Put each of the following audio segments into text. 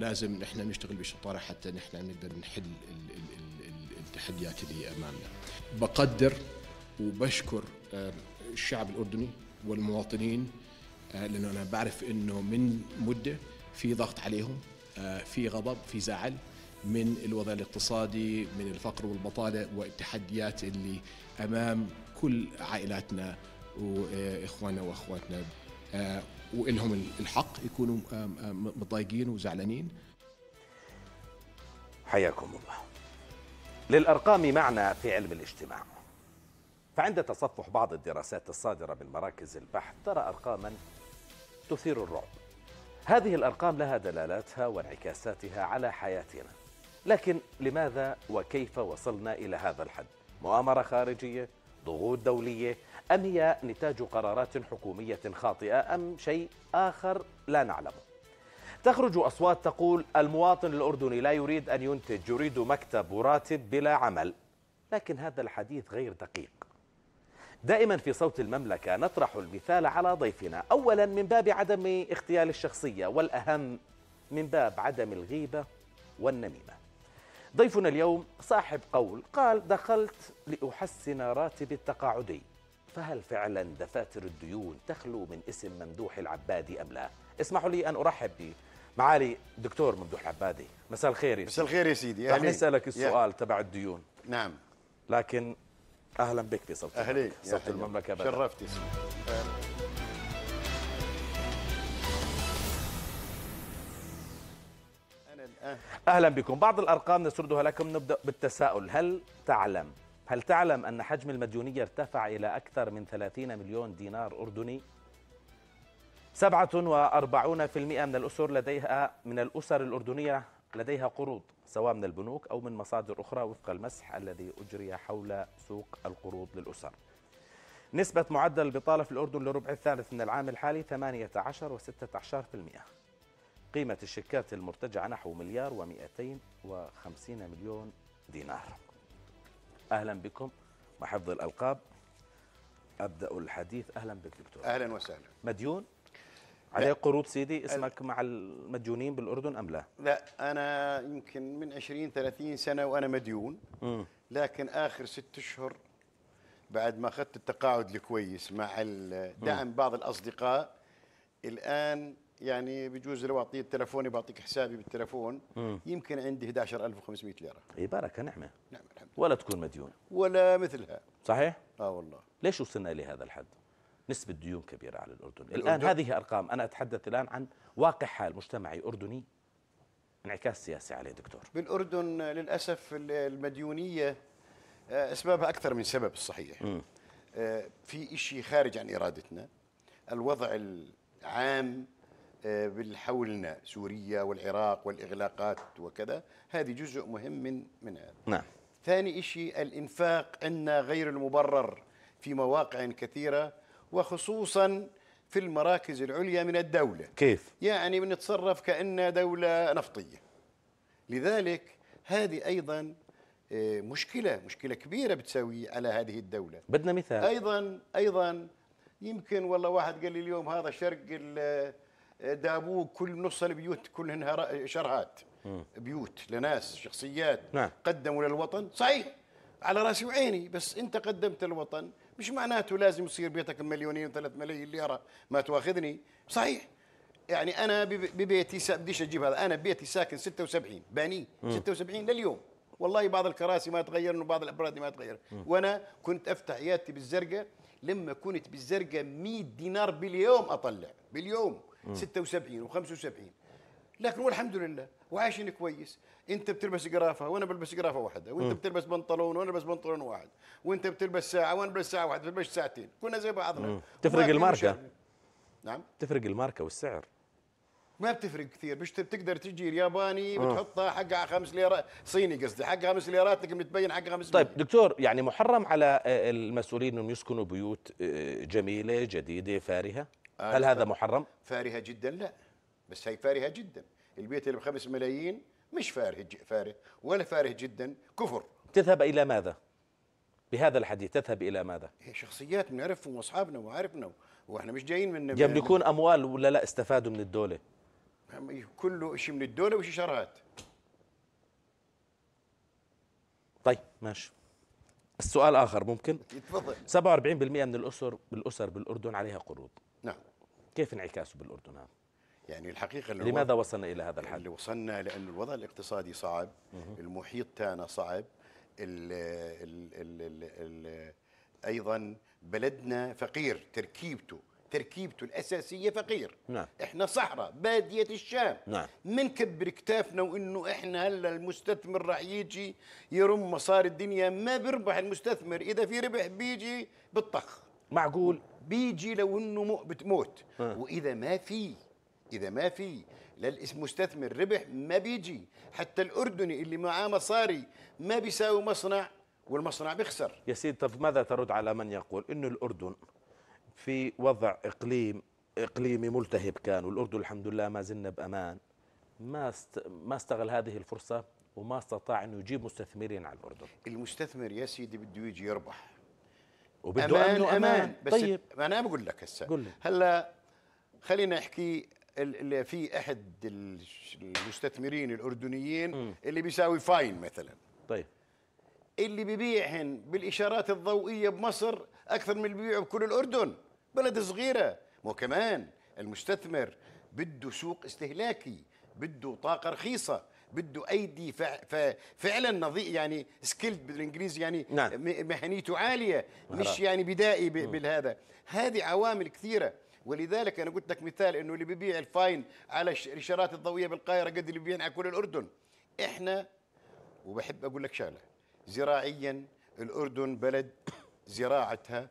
لازم نحن نشتغل بشطاره حتى نحن نقدر نحل التحديات اللي امامنا. بقدر وبشكر الشعب الاردني والمواطنين آه، لانه انا بعرف انه من مده في ضغط عليهم آه، في غضب في زعل من الوضع الاقتصادي من الفقر والبطاله والتحديات اللي امام كل عائلاتنا واخواننا آه، واخواتنا وإلهم الحق يكونوا متضايقين وزعلانين حياكم الله للأرقام معنى في علم الاجتماع فعند تصفح بعض الدراسات الصادرة بالمراكز البحث ترى أرقاما تثير الرعب هذه الأرقام لها دلالاتها وانعكاساتها على حياتنا لكن لماذا وكيف وصلنا إلى هذا الحد؟ مؤامرة خارجية؟ ضغوط دولية؟ أم هي نتاج قرارات حكومية خاطئة أم شيء آخر لا نعلمه تخرج أصوات تقول المواطن الأردني لا يريد أن ينتج يريد مكتب وراتب بلا عمل لكن هذا الحديث غير دقيق دائما في صوت المملكة نطرح المثال على ضيفنا أولا من باب عدم اختيال الشخصية والأهم من باب عدم الغيبة والنميمة ضيفنا اليوم صاحب قول قال دخلت لأحسن راتبي التقاعدي فهل فعلا دفاتر الديون تخلو من اسم ممدوح العبادي أم لا؟ اسمحوا لي أن أرحب بمعالي الدكتور ممدوح العبادي مساء الخير مساء الخير يا سيدي رح نسألك السؤال تبع الديون نعم لكن أهلا بك في صوت أهلين صوت المملكة بدأ. شرفتي أهلا بكم بعض الأرقام نسردها لكم نبدأ بالتساؤل هل تعلم هل تعلم أن حجم المديونية ارتفع إلى أكثر من 30 مليون دينار أردني؟ 47% من الأسر لديها من الأسر الأردنية لديها قروض سواء من البنوك أو من مصادر أخرى وفق المسح الذي أجري حول سوق القروض للأسر نسبة معدل البطالة في الأردن للربع الثالث من العام الحالي 18 و16% قيمة الشيكات المرتجعة نحو مليار و250 مليون دينار اهلا بكم محفظ الالقاب ابدا الحديث اهلا بك دكتور اهلا وسهلا مديون عليه قروض سيدي اسمك مع المديونين بالاردن ام لا؟ لا انا يمكن من 20 30 سنه وانا مديون م. لكن اخر ست اشهر بعد ما اخذت التقاعد الكويس مع دعم بعض الاصدقاء الان يعني بجوز لو اعطيه تلفوني بعطيك حسابي بالتلفون يمكن عندي 11500 ليره اي بركه نعمه نعم الحمد ولا تكون مديون ولا مثلها صحيح اه والله ليش وصلنا لهذا الحد نسبه ديون كبيره على الاردن الان الأردن؟ هذه ارقام انا اتحدث الان عن واقع حال مجتمعي اردني انعكاس سياسي عليه دكتور بالاردن للاسف المديونيه آه، اسبابها اكثر من سبب الصحيح م. آه، في شيء خارج عن ارادتنا الوضع العام آه، حولنا سوريا والعراق والإغلاقات وكذا هذه جزء مهم من من هذا نعم. ثاني شيء الإنفاق عندنا غير المبرر في مواقع كثيرة وخصوصا في المراكز العليا من الدولة كيف؟ يعني بنتصرف كأن دولة نفطية لذلك هذه أيضا آه، مشكلة مشكلة كبيرة بتساوي على هذه الدولة بدنا مثال أيضا أيضا يمكن والله واحد قال لي اليوم هذا شرق دابوه كل نص البيوت كلهن شرهات بيوت لناس شخصيات نعم. قدموا للوطن صحيح على راسي وعيني بس انت قدمت الوطن مش معناته لازم يصير بيتك مليونين وثلاث ملايين ليره ما تواخذني صحيح يعني انا ببيتي سا... بديش اجيب هذا انا ببيتي ساكن 76 باني 76 لليوم والله بعض الكراسي ما تغير وبعض الابراج ما تغير وانا كنت افتح عيادتي بالزرقاء لما كنت بالزرقاء 100 دينار باليوم اطلع باليوم 76 و75 لكن والحمد لله وعايشين كويس انت بتلبس قرافه وانا بلبس قرافه واحده وانت بتلبس بنطلون وانا بلبس بنطلون واحد وانت بتلبس ساعه وانا بلبس ساعه واحده بلبس ساعتين كنا زي بعضنا تفرق الماركه نعم تفرق الماركه والسعر ما بتفرق كثير مش بتقدر تجي الياباني بتحطها حقها خمس ليرات صيني قصدي حقها خمس ليرات لكن بتبين حقها خمس طيب دكتور يعني محرم على آه، المسؤولين انهم يسكنوا بيوت آه، جميله جديده فارهه آه، هل هذا محرم؟ فارهه جدا لا بس هي فارهه جدا البيت اللي بخمس ملايين مش فاره فاره ولا فاره جدا كفر تذهب الى ماذا؟ بهذا الحديث تذهب الى ماذا؟ هي شخصيات بنعرفهم واصحابنا وعارفنا واحنا مش جايين من يملكون اموال ولا لا استفادوا من الدوله؟ كله شيء من الدوله وشيء شرهات طيب ماشي السؤال اخر ممكن؟ تفضل 47% من الاسر بالاسر بالاردن عليها قروض كيف انعكاسه بالأردن هذا؟ يعني الحقيقة اللي لماذا وصلنا إلى هذا الحال؟ اللي وصلنا لأن الوضع الاقتصادي صعب المحيط تاعنا صعب الـ الـ الـ الـ الـ أيضا بلدنا فقير تركيبته تركيبته الأساسية فقير نعم. إحنا صحراء بادية الشام نعم. كبر كتافنا وإنه إحنا هلا المستثمر راح يجي يرم مصاري الدنيا ما بربح المستثمر إذا في ربح بيجي بالطخ معقول بيجي لو انه بتموت آه. واذا ما في اذا ما في لا مستثمر ربح ما بيجي حتى الاردني اللي معاه مصاري ما بيساوي مصنع والمصنع بيخسر يا سيدي طب ماذا ترد على من يقول انه الاردن في وضع اقليم اقليمي ملتهب كان والاردن الحمد لله ما زلنا بامان ما است... ما استغل هذه الفرصه وما استطاع انه يجيب مستثمرين على الاردن المستثمر يا سيدي بده يجي يربح وبده أمان, أمان, أمان, بس طيب أنا بقول لك هسه هلا خلينا أحكي في أحد المستثمرين الأردنيين م. اللي بيساوي فاين مثلا طيب اللي ببيعهن بالإشارات الضوئية بمصر أكثر من اللي ببيعه بكل الأردن بلد صغيرة مو كمان المستثمر بده سوق استهلاكي بده طاقة رخيصة بده ايدي فعلا نظيف يعني سكيلد بالانجليزي يعني نعم. مهنيته عاليه مهرب. مش يعني بدائي بالهذا هذه عوامل كثيره ولذلك انا قلت لك مثال انه اللي ببيع الفاين على الاشارات الضوئيه بالقاهره قد اللي بيبيع على كل الاردن احنا وبحب اقول لك شغله زراعيا الاردن بلد زراعتها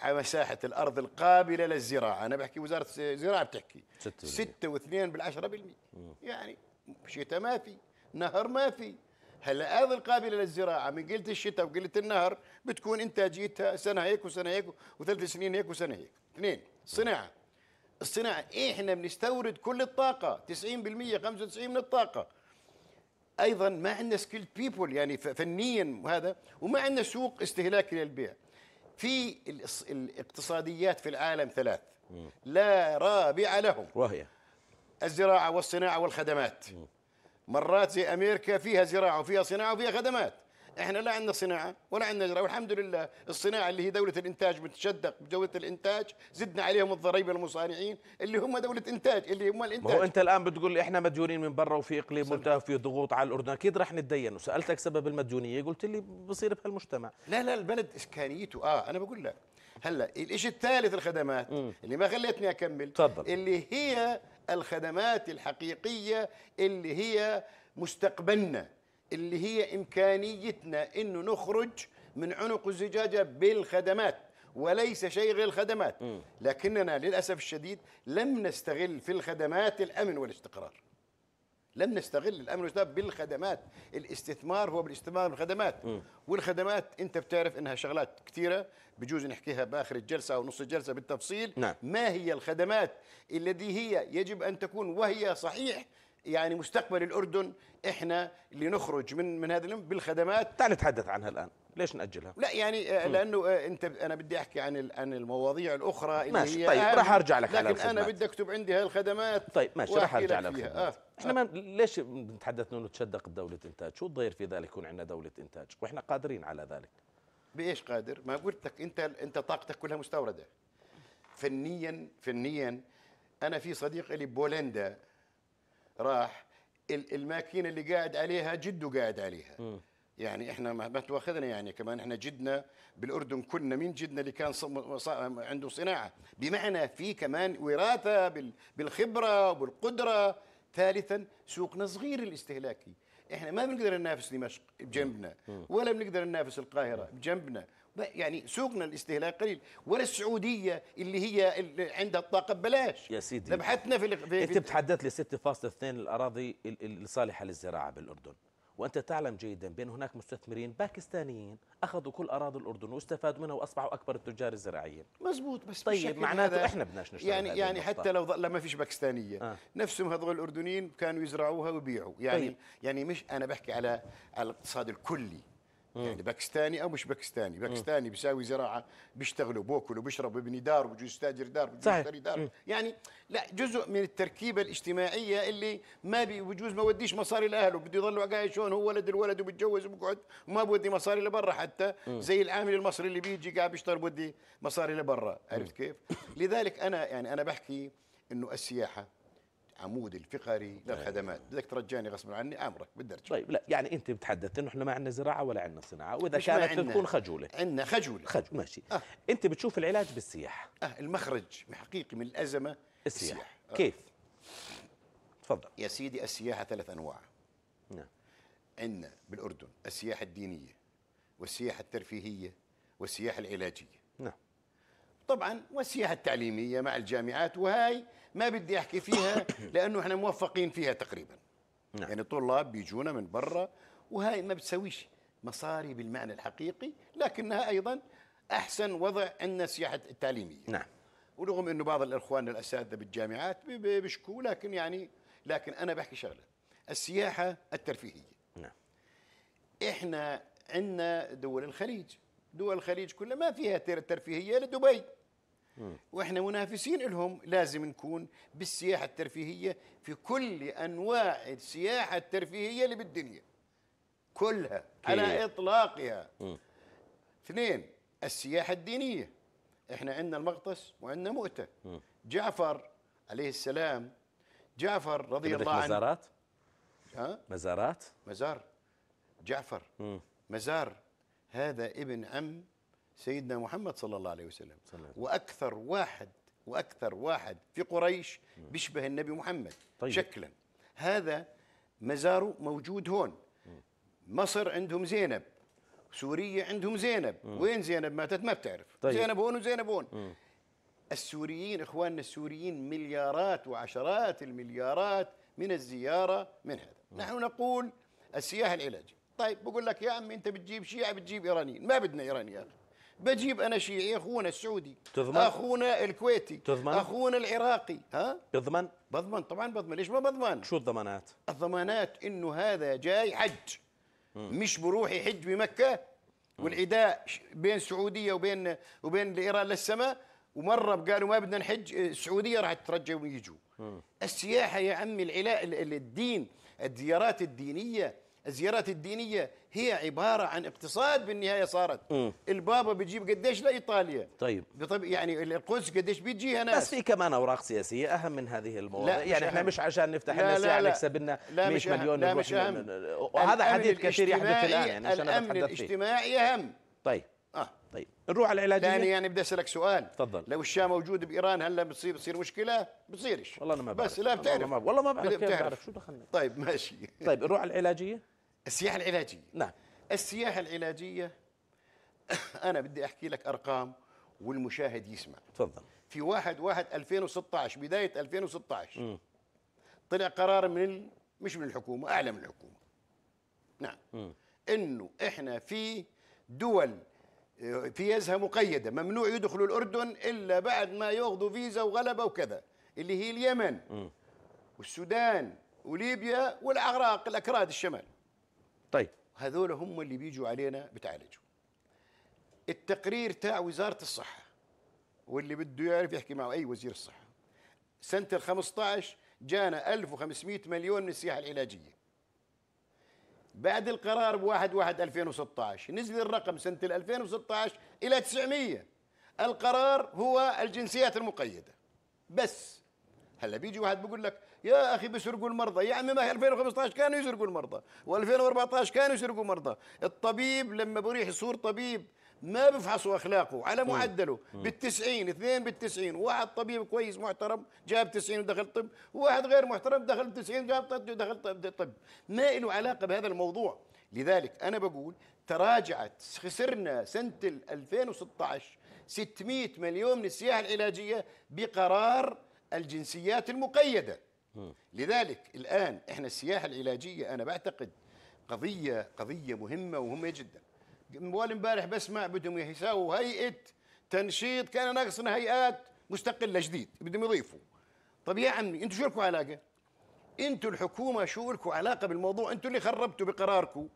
على مساحة الأرض القابلة للزراعة أنا بحكي وزارة الزراعة بتحكي ستة واثنين بالعشرة بالمئة يعني شتاء ما في نهر ما في هلا هذه القابله للزراعه من قله الشتاء وقله النهر بتكون انتاجيتها سنه هيك وسنه هيك وثلاث سنين هيك وسنه هيك اثنين صناعه الصناعه إيه احنا بنستورد كل الطاقه 90% 95% من الطاقه ايضا ما عندنا سكيلد بيبول يعني فنيا وهذا وما عندنا سوق استهلاكي للبيع في الاقتصاديات في العالم ثلاث لا رابع لهم وهي الزراعه والصناعه والخدمات مرات زي امريكا فيها زراعه وفيها صناعه وفيها خدمات احنا لا عندنا صناعه ولا عندنا زراعه والحمد لله الصناعه اللي هي دوله الانتاج بتشدق بجوده الانتاج زدنا عليهم الضريبه المصانعين اللي هم دوله انتاج اللي هم الانتاج ما هو انت الان بتقول احنا مديونين من برا وفي اقليم ملتهب في ضغوط على الاردن اكيد رح نتدين وسالتك سبب المديونيه قلت لي بصير بهالمجتمع لا لا البلد إسكانيته اه انا بقول لك هلا الشيء الثالث الخدمات م. اللي ما خليتني اكمل تفضل اللي هي الخدمات الحقيقية اللي هي مستقبلنا اللي هي إمكانيتنا أنه نخرج من عنق الزجاجة بالخدمات وليس شيء غير الخدمات لكننا للأسف الشديد لم نستغل في الخدمات الأمن والاستقرار لن نستغل الامن والاستثمار بالخدمات الاستثمار هو بالاستثمار بالخدمات م. والخدمات انت بتعرف انها شغلات كثيره بجوز نحكيها باخر الجلسه او نص الجلسه بالتفصيل نعم. ما هي الخدمات التي هي يجب ان تكون وهي صحيح يعني مستقبل الاردن احنا لنخرج من من هذا بالخدمات تعال نتحدث عنها الان ليش ناجلها لا يعني آه، لانه آه، انت انا بدي احكي عن عن المواضيع الاخرى اللي ماشي هي طيب راح ارجع لك لكن على الخدمات. انا بدي اكتب عندي هالخدمات طيب ماشي راح ارجع لك آه. احنا ما آه. ليش نتحدث انه تشدق دوله انتاج شو الضير في ذلك يكون عندنا دوله انتاج واحنا قادرين على ذلك بايش قادر ما قلت لك انت انت طاقتك كلها مستورده فنيا فنيا انا في صديق لي بولندا راح الماكينه اللي قاعد عليها جده قاعد عليها م. يعني احنا ما تواخذنا يعني كمان احنا جدنا بالاردن كنا من جدنا اللي كان عنده صناعه بمعنى في كمان وراثه بالخبره وبالقدره ثالثا سوقنا صغير الاستهلاكي احنا ما بنقدر ننافس دمشق بجنبنا ولا بنقدر ننافس القاهره بجنبنا يعني سوقنا الاستهلاك قليل ولا السعوديه اللي هي اللي عندها الطاقه ببلاش يا سيدي نبحثنا في, في انت بتحدث لي 6.2 الاراضي الصالحه للزراعه بالاردن وأنت تعلم جيدا بأن هناك مستثمرين باكستانيين أخذوا كل أراضي الأردن واستفادوا منها وأصبحوا أكبر التجار الزراعيين مزبوط بس طيب معناته إحنا بدناش نشتغل يعني يعني حتى لو ما فيش باكستانية آه. نفسهم هذول الأردنيين كانوا يزرعوها ويبيعوا يعني طيب. يعني مش أنا بحكي على الاقتصاد الكلي يعني باكستاني او مش باكستاني باكستاني بيساوي زراعه بيشتغلوا بوكلوا بيشربوا بيبني دار بجوز يستاجر دار بجوز يشتري دار يعني لا جزء من التركيبه الاجتماعيه اللي ما بجوز ما وديش مصاري لاهله بده يضلوا هون هو ولد الولد وبتجوز وبقعد وما بودي مصاري لبرا حتى زي العامل المصري اللي بيجي قاعد بيشتغل بودي مصاري لبرا عرفت كيف لذلك انا يعني انا بحكي انه السياحه العمود الفقري للخدمات طيب. بدك ترجعني غصبا عني امرك بدي ارجع طيب لا يعني انت بتحدث انه احنا ما عندنا زراعه ولا عندنا صناعه واذا كانت بتكون خجوله عندنا خجوله خجوله ماشي آه. انت بتشوف العلاج بالسياحه اه المخرج حقيقي من الازمه السياحه, السياح. آه. كيف تفضل يا سيدي السياحه ثلاث انواع نعم عندنا بالاردن السياحه الدينيه والسياحه الترفيهيه والسياحه العلاجيه نعم طبعا والسياحه التعليميه مع الجامعات وهي ما بدي احكي فيها لانه احنا موفقين فيها تقريبا نعم. يعني طلاب بيجونا من برا وهاي ما بتسويش مصاري بالمعنى الحقيقي لكنها ايضا احسن وضع عندنا السياحه التعليميه نعم ورغم انه بعض الاخوان الاساتذه بالجامعات بيشكوا لكن يعني لكن انا بحكي شغله السياحه الترفيهيه نعم احنا عندنا دول الخليج دول الخليج كلها ما فيها ترفيهيه لدبي واحنا منافسين لهم لازم نكون بالسياحه الترفيهيه في كل انواع السياحه الترفيهيه اللي بالدنيا كلها على اطلاقها اثنين السياحه الدينيه احنا عندنا المغطس وعندنا مؤته جعفر عليه السلام جعفر رضي الله عنه مزارات؟ ها؟ مزارات؟ مزار جعفر م. مزار هذا ابن عم سيدنا محمد صلى الله عليه وسلم واكثر واحد واكثر واحد في قريش بيشبه النبي محمد طيب. شكلا هذا مزاره موجود هون مصر عندهم زينب سوريا عندهم زينب مم. وين زينب ماتت ما بتعرف طيب. زينب هون وزينب هون مم. السوريين اخواننا السوريين مليارات وعشرات المليارات من الزياره من هذا مم. نحن نقول السياحه العلاج طيب بقول لك يا عمي انت بتجيب شيعه بتجيب ايرانيين ما بدنا ايرانيين يا اخي بجيب انا شيعي اخونا السعودي تضمن اخونا الكويتي تضمن اخونا العراقي ها تضمن بضمن طبعا بضمن ليش ما بضمن شو الضمانات الضمانات انه هذا جاي حج مم. مش بروح يحج بمكه والعداء بين السعوديه وبين وبين ايران للسماء ومره قالوا ما بدنا نحج السعوديه راح ترجع ويجوا السياحه يا عمي العلاء الدين الزيارات الدينيه الزيارات الدينيه هي عباره عن اقتصاد بالنهايه صارت م. البابا بيجيب قديش لايطاليا طيب بطب يعني القدس قديش بيجيها ناس بس في كمان اوراق سياسيه اهم من هذه المواضيع لا يعني احنا مش عشان نفتح لا يعني لنا ساعه نكسب لنا مش مليون لا مش اهم وهذا حديث كثير يحدث الان يعني عشان الامن الاجتماعي اهم طيب اه طيب نروح على العلاجيه يعني يعني بدي اسالك سؤال تفضل لو الشاه موجود بايران هلا بتصير بتصير مشكله بتصيرش والله انا ما بعرف بس لا بتعرف والله ما بعرف, والله ما بعرف شو دخلنا طيب ماشي طيب نروح على العلاجيه السياحه العلاجيه نعم السياحه العلاجيه انا بدي احكي لك ارقام والمشاهد يسمع تفضل في 1 1 2016 بدايه 2016 م. طلع قرار من ال... مش من الحكومه اعلى من الحكومه نعم م. انه احنا في دول آه، فيزها مقيده ممنوع يدخلوا الاردن الا بعد ما ياخذوا فيزا وغلبه وكذا اللي هي اليمن م. والسودان وليبيا والعراق الاكراد الشمال طيب هذول هم اللي بيجوا علينا بتعالجوا التقرير تاع وزاره الصحه واللي بده يعرف يحكي معه اي وزير الصحه سنه ال 15 جانا 1500 مليون من السياحه العلاجيه بعد القرار ب 1 1 2016 نزل الرقم سنه ال 2016 الى 900 القرار هو الجنسيات المقيده بس هلا بيجي واحد بيقول لك يا اخي بيسرقوا المرضى يا عمي ما هي 2015 كانوا يسرقوا المرضى و2014 كانوا يسرقوا مرضى الطبيب لما بريح يصير طبيب ما بفحصوا اخلاقه على معدله بال90 اثنين بال90 واحد طبيب كويس محترم جاب 90 ودخل طب وواحد غير محترم دخل 90 جاب دخل طب, طب ما له علاقه بهذا الموضوع لذلك انا بقول تراجعت خسرنا سنه 2016 600 مليون من السياحه العلاجيه بقرار الجنسيات المقيده لذلك الآن إحنا السياحة العلاجية أنا بعتقد قضية قضية مهمة ومهمة جدا موال امبارح بسمع بدهم يساووا هيئة تنشيط كان ناقصنا هيئات مستقلة جديد بدهم يضيفوا طب يا عمي انتم شو لكم علاقة؟ انتم الحكومة شو لكم علاقة بالموضوع انتم اللي خربتوا بقراركم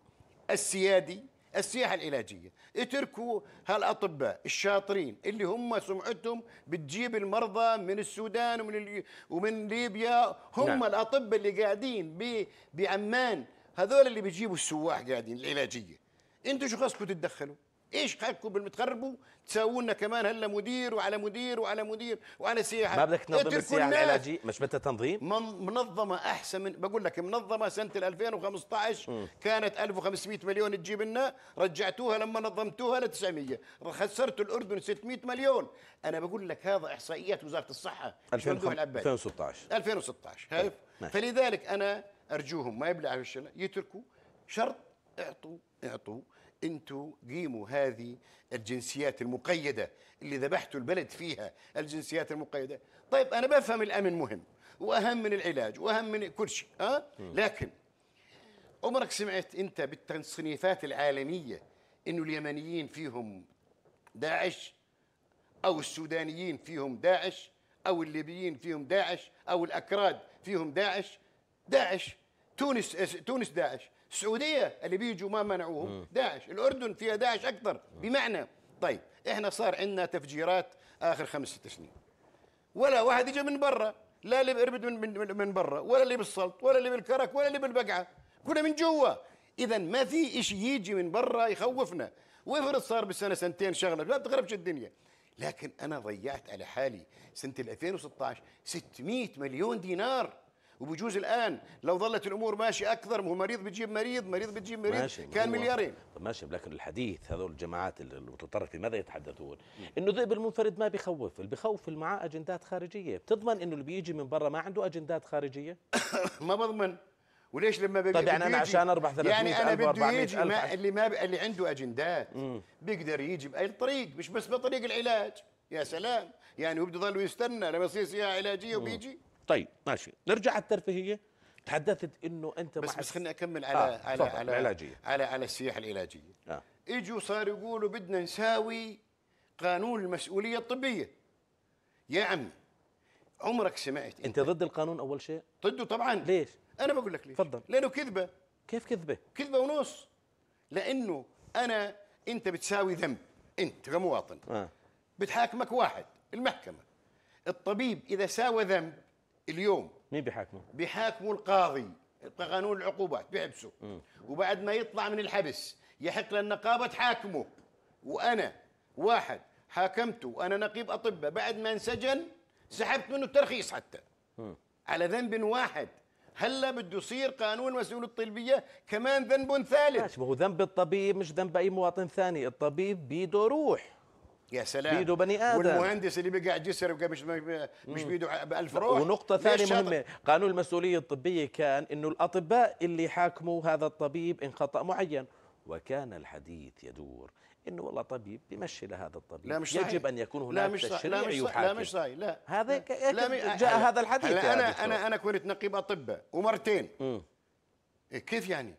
السيادي السياحه العلاجيه اتركوا هالاطباء الشاطرين اللي هم سمعتهم بتجيب المرضى من السودان ومن ال... ومن ليبيا هم نعم. الاطباء اللي قاعدين ب... بعمان هذول اللي بيجيبوا السواح قاعدين العلاجيه انتوا شو خصكم تتدخلوا ايش حالكم بالمتخربوا تساووا لنا كمان هلا مدير وعلى مدير وعلى مدير وعلى سياحه ما بدك تنظم السياحه العلاجي مش بدها تنظيم منظمه احسن من بقول لك منظمه سنه 2015 م. كانت 1500 مليون تجيب لنا رجعتوها لما نظمتوها ل 900 خسرتوا الاردن 600 مليون انا بقول لك هذا احصائيات وزاره الصحه 2016 2016 شايف فلذلك انا ارجوهم ما يبلعوا يتركوا شرط اعطوا اعطوا انتوا قيموا هذه الجنسيات المقيده اللي ذبحتوا البلد فيها الجنسيات المقيده طيب انا بفهم الامن مهم واهم من العلاج واهم من كل شيء أه؟ لكن عمرك سمعت انت بالتصنيفات العالميه انه اليمنيين فيهم داعش او السودانيين فيهم داعش او الليبيين فيهم داعش او الاكراد فيهم داعش داعش تونس تونس داعش السعوديه اللي بيجوا ما منعوهم داعش الاردن فيها داعش اكثر بمعنى طيب احنا صار عندنا تفجيرات اخر خمس ست سنين ولا واحد اجى من برا لا اللي باربد من, من, من برا ولا اللي بالسلط ولا اللي بالكرك ولا اللي بالبقعه كنا من جوا اذا ما في شيء يجي من برا يخوفنا وافرض صار بالسنه سنتين شغله لا تغربش الدنيا لكن انا ضيعت على حالي سنه 2016 600 مليون دينار وبجوز الان لو ظلت الامور ماشيه اكثر ما هو مريض بتجيب مريض مريض بتجيب مريض ماشي كان مليارين طب ماشي لكن الحديث هذول الجماعات المتطرفه ماذا يتحدثون؟ انه ذئب المنفرد ما بخوف، اللي بخوف معاه اجندات خارجيه، بتضمن انه اللي بيجي من برا ما عنده اجندات خارجيه؟ ما بضمن وليش لما بيجي طيب، يعني طب يعني انا عشان اربح 300 يعني انا بده يجي ما اللي ما ب... اللي عنده اجندات بيقدر يجي باي طريق مش بس بطريق العلاج يا سلام يعني هو بده يضل يستنى لما يصير سياحه علاجيه وبيجي طيب ماشي نرجع على الترفيهيه تحدثت انه انت بس بس خليني اكمل على آه على على العلاجية. على على السياحه العلاجيه آه. اجوا صاروا يقولوا بدنا نساوي قانون المسؤوليه الطبيه يا عمي عمرك سمعت انت, انت ضد القانون اول شيء ضده طبعا ليش انا بقول لك ليش تفضل لانه كذبه كيف كذبه كذبه ونص لانه انا انت بتساوي ذنب انت كمواطن آه. بتحاكمك واحد المحكمه الطبيب اذا ساوى ذنب اليوم مين بيحاكمه؟ بيحاكمه القاضي قانون العقوبات بيحبسه مم. وبعد ما يطلع من الحبس يحق للنقابه تحاكمه وانا واحد حاكمته وانا نقيب اطباء بعد ما انسجن سحبت منه الترخيص حتى مم. على ذنب واحد هلا بده يصير قانون المسؤوليه الطلبية كمان ذنب ثالث ما هو ذنب الطبيب مش ذنب اي مواطن ثاني الطبيب بيده روح يا سلام بايده بني ادم والمهندس اللي بيقع جسر مش مش بايده ب 1000 روح ونقطه ثانيه مهمه قانون المسؤوليه الطبيه كان انه الاطباء اللي حاكموا هذا الطبيب ان خطا معين وكان الحديث يدور انه والله طبيب بمشي لهذا الطبيب لا مش يجب ان يكون هناك لا مش تشريع لا مش يحاكم لا مش صحيح لا هذا لا جاء هذا الحديث انا انا انا كنت نقيب اطباء ومرتين إيه كيف يعني؟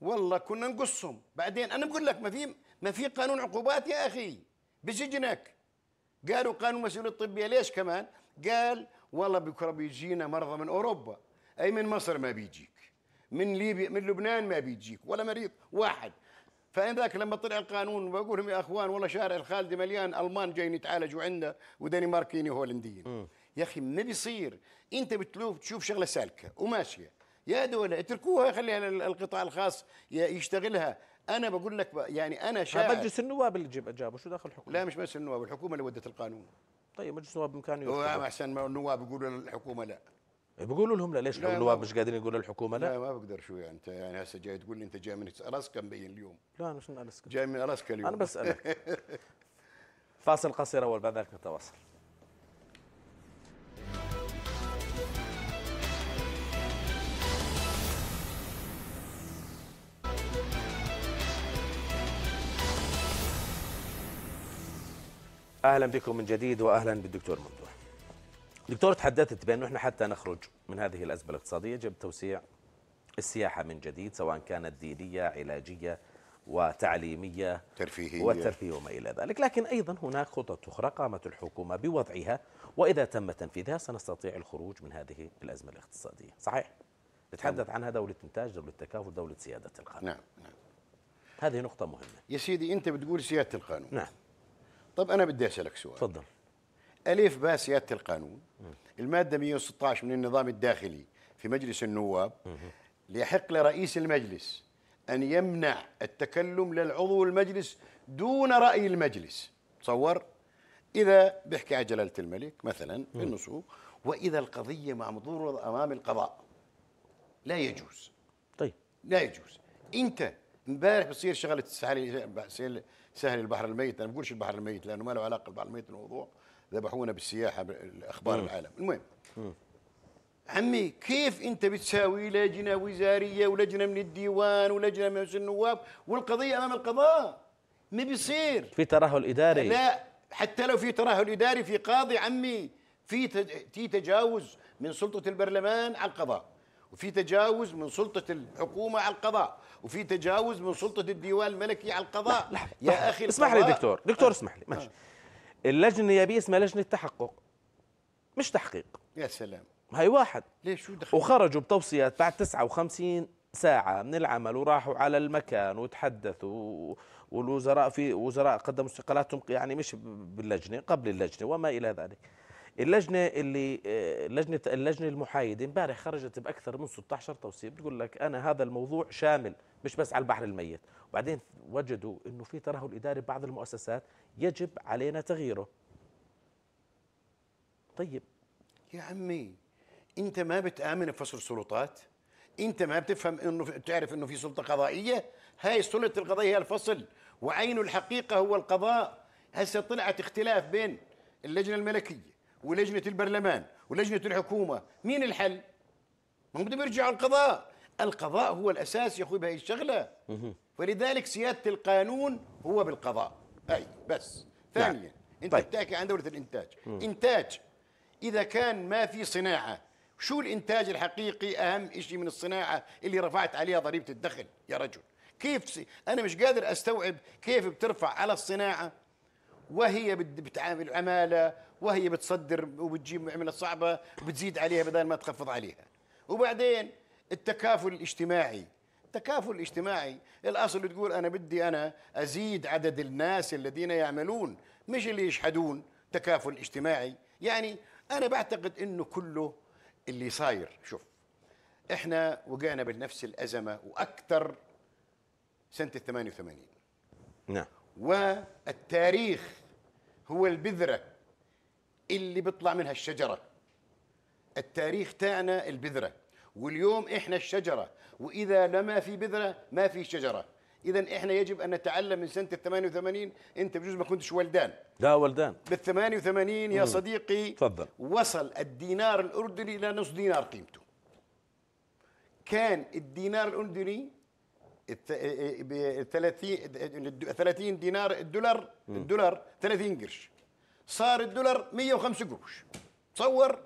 والله كنا نقصهم بعدين انا بقول لك ما في ما في قانون عقوبات يا اخي بسجنك قالوا قانون المسؤوليه الطبيه ليش كمان؟ قال والله بكره بيجينا مرضى من اوروبا اي من مصر ما بيجيك من ليبيا من لبنان ما بيجيك ولا مريض واحد فإن ذاك لما طلع القانون بقول لهم يا اخوان والله شارع الخالدي مليان المان جايين يتعالجوا عندنا ودنماركيين وهولنديين يا اخي ما بيصير انت بتلوف تشوف شغله سالكه وماشيه يا دولة اتركوها خليها القطاع الخاص يشتغلها انا بقول لك يعني انا شاعر مجلس النواب اللي جاب جابه شو دخل الحكومه لا مش مجلس النواب الحكومه اللي ودت القانون طيب مجلس النواب بامكانه احسن ما النواب يقولوا للحكومه لا إيه، بيقولوا لهم لا ليش لا النواب مش قادرين يقولوا للحكومه لا لا ما بقدر شو يعني انت يعني هسه جاي تقول لي انت جاي من الاسكا مبين اليوم لا مش من الاسكا جاي من الاسكا اليوم انا بسالك فاصل قصير اول بعد ذلك نتواصل اهلا بكم من جديد واهلا بالدكتور ممدوح. دكتور تحدثت بانه احنا حتى نخرج من هذه الازمه الاقتصاديه يجب توسيع السياحه من جديد سواء كانت دينيه علاجيه وتعليميه ترفيهيه والترفيه وما الى ذلك، لكن ايضا هناك خطط اخرى قامت الحكومه بوضعها واذا تم تنفيذها سنستطيع الخروج من هذه الازمه الاقتصاديه، صحيح؟ نتحدث نعم. عنها دولة إنتاج دولة تكافل دولة سيادة القانون نعم نعم هذه نقطة مهمة يا سيدي أنت بتقول سيادة القانون نعم طيب انا بدي اسالك سؤال تفضل الف باء سياده القانون الماده 116 من النظام الداخلي في مجلس النواب ليحق لرئيس المجلس ان يمنع التكلم للعضو المجلس دون راي المجلس تصور اذا بيحكي على جلاله الملك مثلا بالنصوص واذا القضيه معذوره امام القضاء لا يجوز طيب لا يجوز انت امبارح بتصير شغله السعاله سهل البحر الميت انا ما بقولش البحر الميت لانه ما له علاقه بالبحر الميت الموضوع ذبحونا بالسياحه بالاخبار مم. العالم المهم مم. عمي كيف انت بتساوي لجنه وزاريه ولجنه من الديوان ولجنه من النواب والقضيه امام القضاء ما بيصير في ترهل اداري لا حتى لو في ترهل اداري في قاضي عمي في في تجاوز من سلطه البرلمان على القضاء وفي تجاوز من سلطة الحكومة على القضاء وفي تجاوز من سلطة الديوان الملكي على القضاء لا يا لحظة. طيب، أخي اسمح لي دكتور دكتور اسمح لي ماشي آه. اللجنة النيابية اسمها لجنة تحقق مش تحقيق يا سلام هاي واحد ليش شو دخل وخرجوا بتوصيات بعد 59 ساعة من العمل وراحوا على المكان وتحدثوا والوزراء في وزراء قدموا استقالاتهم يعني مش باللجنة قبل اللجنة وما إلى ذلك اللجنه اللي آه، لجنه اللجنه المحايده امبارح خرجت باكثر من 16 توصيه بتقول لك انا هذا الموضوع شامل مش بس على البحر الميت وبعدين وجدوا انه في ترهل اداري ببعض المؤسسات يجب علينا تغييره طيب يا عمي انت ما بتامن بفصل السلطات انت ما بتفهم انه تعرف انه في سلطه قضائيه هاي السلطه القضائيه هي الفصل وعين الحقيقه هو القضاء هسه طلعت اختلاف بين اللجنه الملكيه ولجنه البرلمان ولجنه الحكومه مين الحل ما هم بدهم يرجعوا القضاء القضاء هو الاساس يا اخوي بهي الشغله فلذلك سياده القانون هو بالقضاء اي بس نعم. ثانيا نعم. انت طيب. بتحكي عن دوله الانتاج مم. انتاج اذا كان ما في صناعه شو الانتاج الحقيقي اهم شيء من الصناعه اللي رفعت عليها ضريبه الدخل يا رجل كيف انا مش قادر استوعب كيف بترفع على الصناعه وهي بتعامل عماله وهي بتصدر وبتجيب عمله صعبه بتزيد عليها بدل ما تخفض عليها وبعدين التكافل الاجتماعي التكافل الاجتماعي الاصل تقول انا بدي انا ازيد عدد الناس الذين يعملون مش اللي يشحدون تكافل اجتماعي يعني انا بعتقد انه كله اللي صاير شوف احنا وقعنا بنفس الازمه واكثر سنه ال 88 نعم والتاريخ هو البذرة اللي بيطلع منها الشجرة التاريخ تاعنا البذرة واليوم إحنا الشجرة وإذا لما في بذرة ما في شجرة إذا إحنا يجب أن نتعلم من سنة 88 أنت بجوز ما كنتش ولدان لا ولدان بال 88 يا صديقي تفضل وصل الدينار الأردني إلى نصف دينار قيمته كان الدينار الأردني إيه، إيه، ب 30 30 دينار الدولار الدولار 30 قرش صار الدولار 105 قروش تصور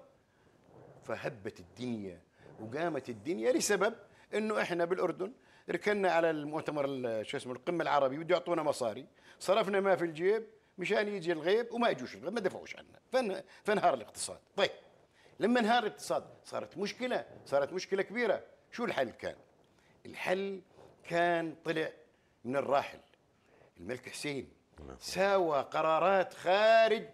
فهبت الدنيا وقامت الدنيا لسبب انه احنا بالاردن ركنا على المؤتمر شو اسمه القمه العربي بده يعطونا مصاري صرفنا ما في الجيب مشان يجي الغيب وما اجوش الغيب ما دفعوش عنا فانهار الاقتصاد طيب لما انهار الاقتصاد صارت مشكله صارت مشكله كبيره شو الحل كان الحل كان طلع من الراحل الملك حسين نعم. ساوى قرارات خارج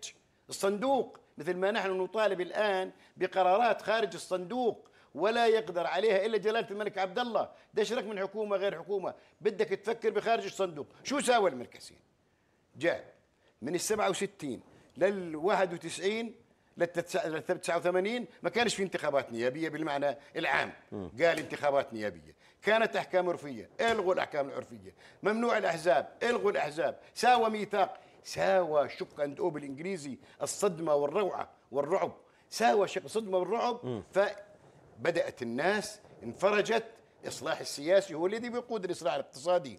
الصندوق مثل ما نحن نطالب الان بقرارات خارج الصندوق ولا يقدر عليها الا جلاله الملك عبد الله ده من حكومه غير حكومه بدك تفكر بخارج الصندوق شو ساوى الملك حسين جاء من ال 67 لل 91 لل 89 ما كانش في انتخابات نيابيه بالمعنى العام قال انتخابات نيابيه كانت احكام عرفيه الغوا الاحكام العرفيه ممنوع الاحزاب الغوا الاحزاب ساوى ميثاق ساوى شق اند او بالانجليزي الصدمه والروعه والرعب ساوى شق الصدمه والرعب فبدات الناس انفرجت الاصلاح السياسي هو الذي بيقود الاصلاح الاقتصادي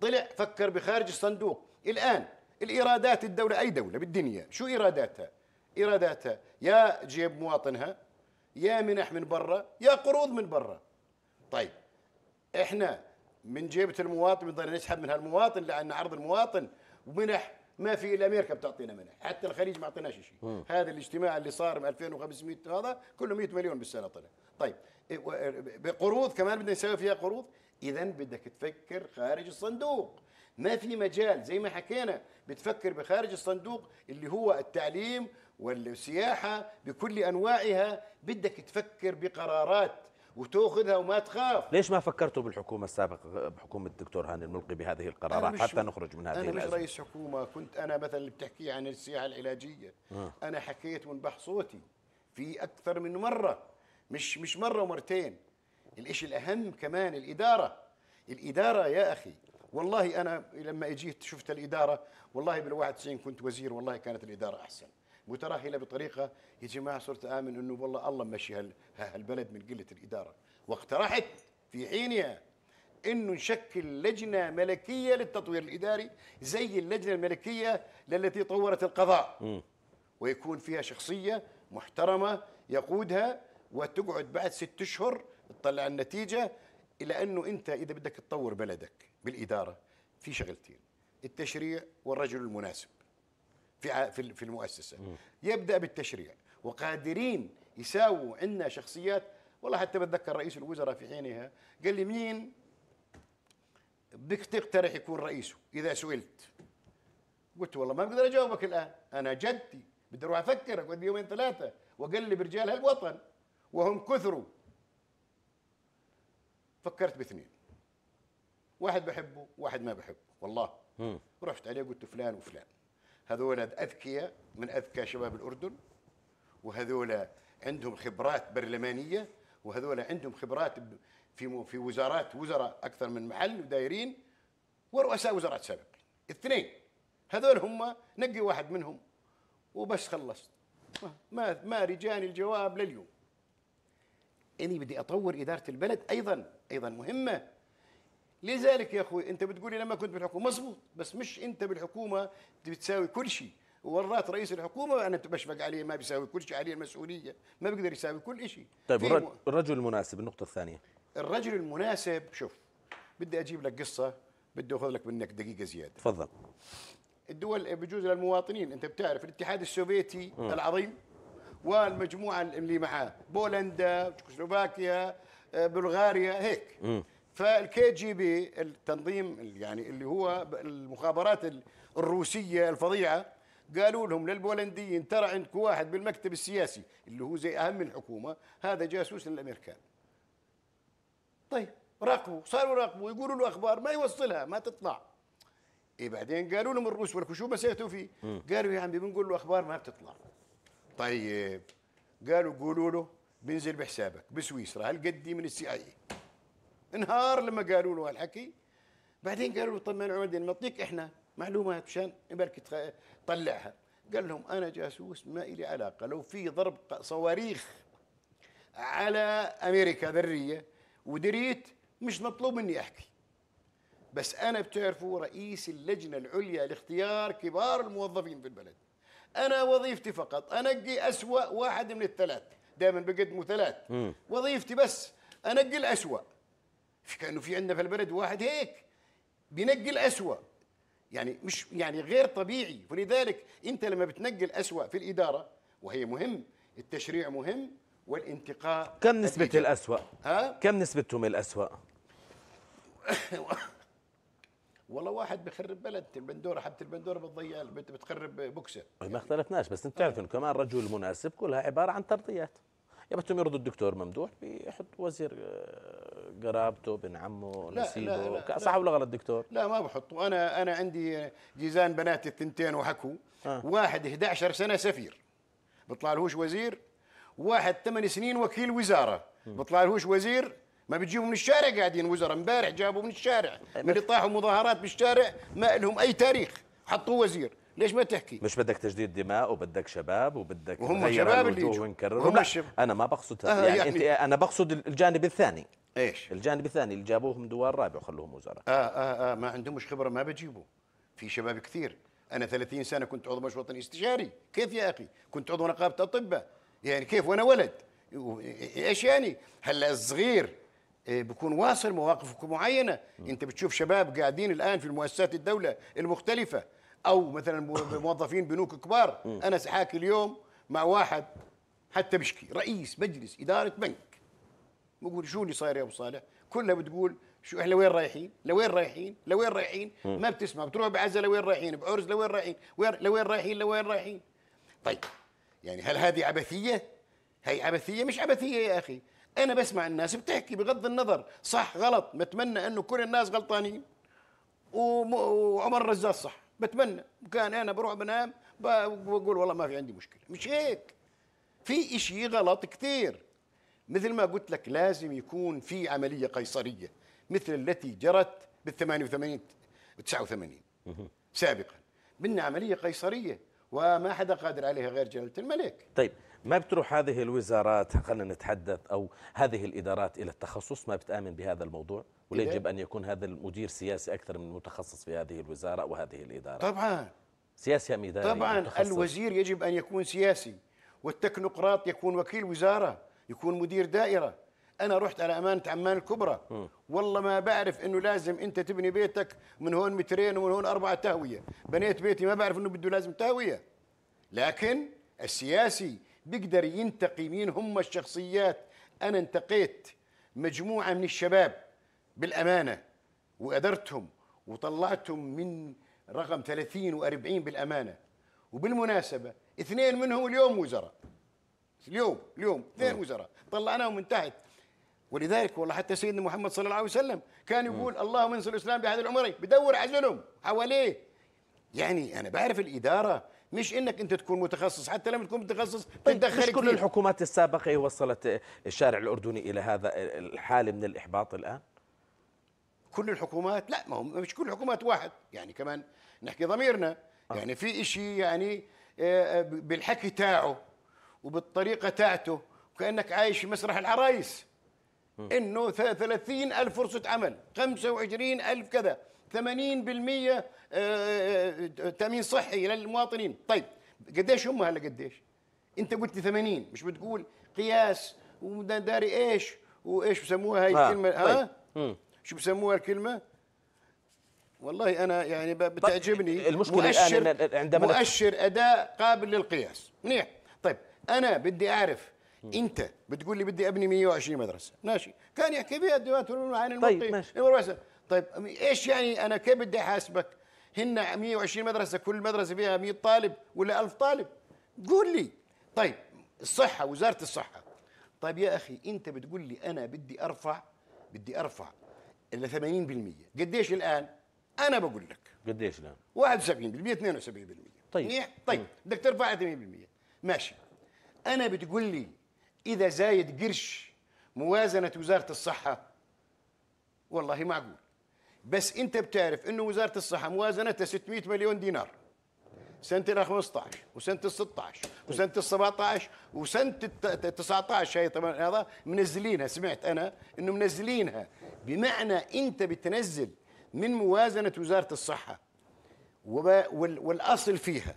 طلع فكر بخارج الصندوق الان الايرادات الدوله اي دوله بالدنيا شو ايراداتها ايراداتها يا جيب مواطنها يا منح من برا يا قروض من برا طيب احنا من جيبه المواطن بنضل نسحب من هالمواطن لان عرض المواطن ومنح ما في الا امريكا بتعطينا منح، حتى الخليج ما اعطيناش شيء. هذا الاجتماع اللي صار ب 2500 هذا كله 100 مليون بالسنه طلع. طيب إيه، إيه، بقروض كمان بدنا نسوي فيها قروض، اذا بدك تفكر خارج الصندوق. ما في مجال زي ما حكينا بتفكر بخارج الصندوق اللي هو التعليم والسياحه بكل انواعها بدك تفكر بقرارات وتاخذها وما تخاف ليش ما فكرتوا بالحكومه السابقه بحكومه الدكتور هاني الملقي بهذه القرارات حتى نخرج من هذه انا مش رئيس حكومه كنت انا مثلا اللي بتحكي عن السياحه العلاجيه آه. انا حكيت ونبح صوتي في اكثر من مره مش مش مره ومرتين الإشي الاهم كمان الاداره الاداره يا اخي والله انا لما اجيت شفت الاداره والله بال91 كنت وزير والله كانت الاداره احسن مترهله بطريقه يا جماعه صرت امن انه والله الله مشي هالبلد من قله الاداره واقترحت في حينها انه نشكل لجنه ملكيه للتطوير الاداري زي اللجنه الملكيه التي طورت القضاء ويكون فيها شخصيه محترمه يقودها وتقعد بعد ست اشهر تطلع النتيجه الى انه انت اذا بدك تطور بلدك بالاداره في شغلتين التشريع والرجل المناسب في في المؤسسه يبدا بالتشريع وقادرين يساووا عندنا شخصيات والله حتى بتذكر رئيس الوزراء في حينها قال لي مين بدك تقترح يكون رئيسه اذا سئلت قلت والله ما بقدر اجاوبك الان انا جدي بدي اروح افكرك اقعد يومين ثلاثه واقلب رجال هالوطن وهم كثروا فكرت باثنين واحد بحبه واحد ما بحبه والله م. رحت عليه قلت فلان وفلان هذول اذكياء من اذكى شباب الاردن وهذول عندهم خبرات برلمانيه وهذول عندهم خبرات في في وزارات وزراء اكثر من محل ودايرين ورؤساء وزارات سابقين اثنين هذول هم نقي واحد منهم وبس خلصت ما ما رجاني الجواب لليوم اني بدي اطور اداره البلد ايضا ايضا مهمه لذلك يا اخوي انت بتقولي لما كنت بالحكومه مزبوط بس مش انت بالحكومه بتساوي كل شيء ورات رئيس الحكومه انا بشفق عليه ما بيساوي كل شيء عليه المسؤوليه ما بيقدر يساوي كل شيء طيب الرجل المناسب النقطه الثانيه الرجل المناسب شوف بدي اجيب لك قصه بدي اخذ لك منك دقيقه زياده تفضل الدول بجوز للمواطنين انت بتعرف الاتحاد السوفيتي م. العظيم والمجموعه اللي معاه بولندا تشيكوسلوفاكيا آه، بلغاريا هيك م. فالكي جي بي التنظيم يعني اللي هو المخابرات الروسيه الفظيعه قالوا لهم للبولنديين ترى عندكم واحد بالمكتب السياسي اللي هو زي اهم الحكومه هذا جاسوس للامريكان طيب راقبوا صاروا يراقبوا يقولوا له اخبار ما يوصلها ما تطلع اي بعدين قالوا لهم الروس ولك شو مسيتوا فيه؟ قالوا يا عمي بنقول له اخبار ما بتطلع طيب قالوا قولوا له بنزل بحسابك بسويسرا هالقد من السي اي انهار لما قالوا له هالحكي بعدين قالوا له طب ما نعطيك احنا معلومات مشان يبارك تطلعها قال لهم انا جاسوس ما لي علاقه لو في ضرب صواريخ على امريكا ذريه ودريت مش مطلوب مني احكي بس انا بتعرفوا رئيس اللجنه العليا لاختيار كبار الموظفين في البلد انا وظيفتي فقط انقي اسوا واحد من الثلاث دائما بقدموا ثلاث وظيفتي بس انقي الاسوا كانه في عندنا في البلد واحد هيك بينقي الاسوء يعني مش يعني غير طبيعي ولذلك انت لما بتنقل الاسوء في الاداره وهي مهم التشريع مهم والانتقاء كم نسبة الإجابة. الأسوأ؟ ها؟ كم نسبتهم الأسوأ؟ والله واحد بخرب بلد البندورة حبة البندورة بتضيع بتخرب بوكسة ما اختلفناش بس انت تعرف آه. انه كمان رجل مناسب كلها عبارة عن ترضيات يبتم يرضوا الدكتور ممدوح بيحط وزير آه، قرابته بن عمه نسيبه صح ولا غلط دكتور؟ لا ما بحطه انا انا عندي جيزان بنات الثنتين وحكوا آه. واحد 11 سنه سفير بيطلع لهوش وزير واحد ثمان سنين وكيل وزاره بيطلع لهوش وزير ما بتجيبوا من الشارع قاعدين وزراء امبارح جابوا من الشارع من اللي طاحوا مظاهرات بالشارع ما لهم اي تاريخ حطوه وزير ليش ما تحكي مش بدك تجديد دماء وبدك شباب وبدك وهم شباب اللي ونكرر هم الشباب انا ما بقصد آه يعني, يعني, انت انا بقصد الجانب الثاني ايش الجانب الثاني اللي جابوهم دوار رابع وخلوهم وزراء اه اه اه ما مش خبره ما بجيبوا في شباب كثير انا 30 سنه كنت عضو مجلس وطني استشاري كيف يا اخي كنت عضو نقابه اطباء يعني كيف وانا ولد ايش يعني هلا الصغير آه، بكون واصل مواقف معينه انت بتشوف شباب قاعدين الان في المؤسسات الدوله المختلفه او مثلا موظفين بنوك كبار انا سحاكي اليوم مع واحد حتى بشكي رئيس مجلس اداره بنك بقول شو اللي صاير يا ابو صالح كلها بتقول شو احنا وين رايحين؟ لوين رايحين؟ لوين رايحين؟ ما بتسمع بتروح بعزة لوين رايحين؟ بعرس لوين رايحين؟ وين لوين رايحين؟ لوين رايحين؟ طيب يعني هل هذه عبثيه؟ هي عبثيه مش عبثيه يا اخي، انا بسمع الناس بتحكي بغض النظر صح غلط، بتمنى انه كل الناس غلطانين وعمر الرزاز صح. بتمنى كان انا بروح بنام بقول والله ما في عندي مشكله مش هيك في إشي غلط كثير مثل ما قلت لك لازم يكون في عمليه قيصريه مثل التي جرت بال 88 89 سابقا بدنا عمليه قيصريه وما حدا قادر عليها غير جلاله الملك طيب ما بتروح هذه الوزارات خلينا نتحدث أو هذه الإدارات إلى التخصص ما بتآمن بهذا الموضوع ولا يجب أن يكون هذا المدير سياسي أكثر من متخصص في هذه الوزارة وهذه الإدارة طبعا سياسي أم إداري طبعا متخصص. الوزير يجب أن يكون سياسي والتكنوقراط يكون وكيل وزارة يكون مدير دائرة انا رحت على امانه عمان الكبرى م. والله ما بعرف انه لازم انت تبني بيتك من هون مترين ومن هون اربعه تهويه بنيت بيتي ما بعرف انه بده لازم تهويه لكن السياسي بيقدر ينتقي مين هم الشخصيات انا انتقيت مجموعه من الشباب بالامانه وادرتهم وطلعتهم من رقم 30 و40 بالامانه وبالمناسبه اثنين منهم اليوم وزراء اليوم اليوم اثنين وزراء طلعناهم من تحت ولذلك والله حتى سيدنا محمد صلى الله عليه وسلم كان يقول م. اللهم انزل الاسلام بهذا العمرين بدور عزلهم حواليه يعني انا بعرف الاداره مش انك انت تكون متخصص حتى لما تكون متخصص طيب مش كل الحكومات السابقه وصلت الشارع الاردني الى هذا الحاله من الاحباط الان كل الحكومات لا ما هو مش كل الحكومات واحد يعني كمان نحكي ضميرنا آه. يعني في شيء يعني آه، بالحكي تاعه وبالطريقه تاعته كانك عايش في مسرح العرايس انه 30 ألف فرصة عمل 25 ألف كذا 80% آه، آه، آه، تامين صحي للمواطنين طيب قديش هم هلا قديش انت قلت 80 مش بتقول قياس وداري ايش وايش بسموها هاي الكلمه ها طيب. شو بسموها الكلمه والله انا يعني طيب، بتعجبني المشكله مؤشر الان عندما مؤشر اداء قابل للقياس منيح طيب انا بدي اعرف انت بتقول لي بدي ابني 120 مدرسه ماشي كان يحكي فيها الدكتور عن طيب ماشي طيب ايش يعني انا كيف بدي احاسبك؟ هن 120 مدرسه كل مدرسه فيها 100 طالب ولا 1000 طالب؟ قول لي طيب الصحه وزاره الصحه طيب يا اخي انت بتقول لي انا بدي ارفع بدي ارفع ل 80% قديش الان؟ انا بقول لك قديش الان؟ 71% 72% طيب طيب بدك ترفع 80% ماشي انا بتقول لي اذا زايد قرش موازنه وزاره الصحه والله معقول بس انت بتعرف انه وزاره الصحه موازنتها 600 مليون دينار سنه ال 15 وسنه ال 16 وسنه ال 17 وسنه ال 19 هي طبعا هذا منزلينها سمعت انا انه منزلينها بمعنى انت بتنزل من موازنه وزاره الصحه والاصل فيها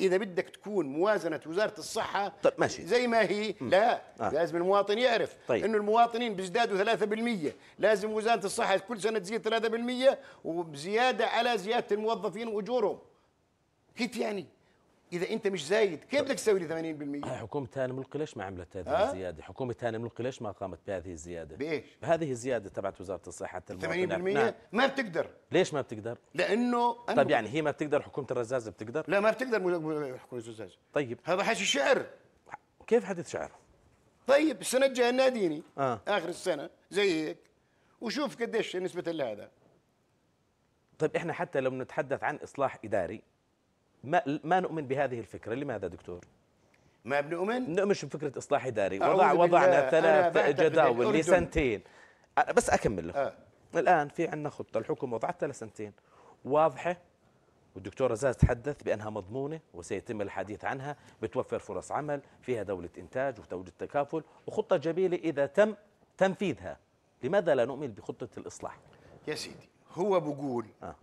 اذا بدك تكون موازنه وزاره الصحه طيب ماشي زي ما هي لا آه. لازم المواطن يعرف طيب. انه المواطنين بيزدادوا 3% لازم وزاره الصحه كل سنه تزيد 3% وبزياده على زياده الموظفين واجورهم كيف يعني اذا انت مش زايد كيف بدك تسوي لي 80% آه، حكومه هاني ملقي ليش ما عملت هذه الزياده حكومه هاني ملقي ليش ما قامت بهذه الزياده بايش بهذه الزياده تبعت وزاره الصحه 80% نعم. ما بتقدر ليش ما بتقدر لانه طب يعني هي ما بتقدر حكومه الرزاز بتقدر لا ما بتقدر حكومه الرزاز طيب هذا حكي شعر كيف حدث شعر طيب السنه الجايه ناديني آه. اخر السنه زي هيك وشوف قديش نسبه لهذا طيب احنا حتى لو بنتحدث عن اصلاح اداري ما, ما نؤمن بهذه الفكرة لماذا دكتور؟ ما بنؤمن؟ نؤمن بفكرة إصلاح إداري وضع وضعنا ثلاث جداول لسنتين بس أكمل لك آه. الآن في عندنا خطة الحكم وضعتها لسنتين واضحة والدكتور رزاز تحدث بأنها مضمونة وسيتم الحديث عنها بتوفر فرص عمل فيها دولة إنتاج وتوجد تكافل وخطة جميلة إذا تم تنفيذها لماذا لا نؤمن بخطة الإصلاح؟ يا سيدي هو بقول آه.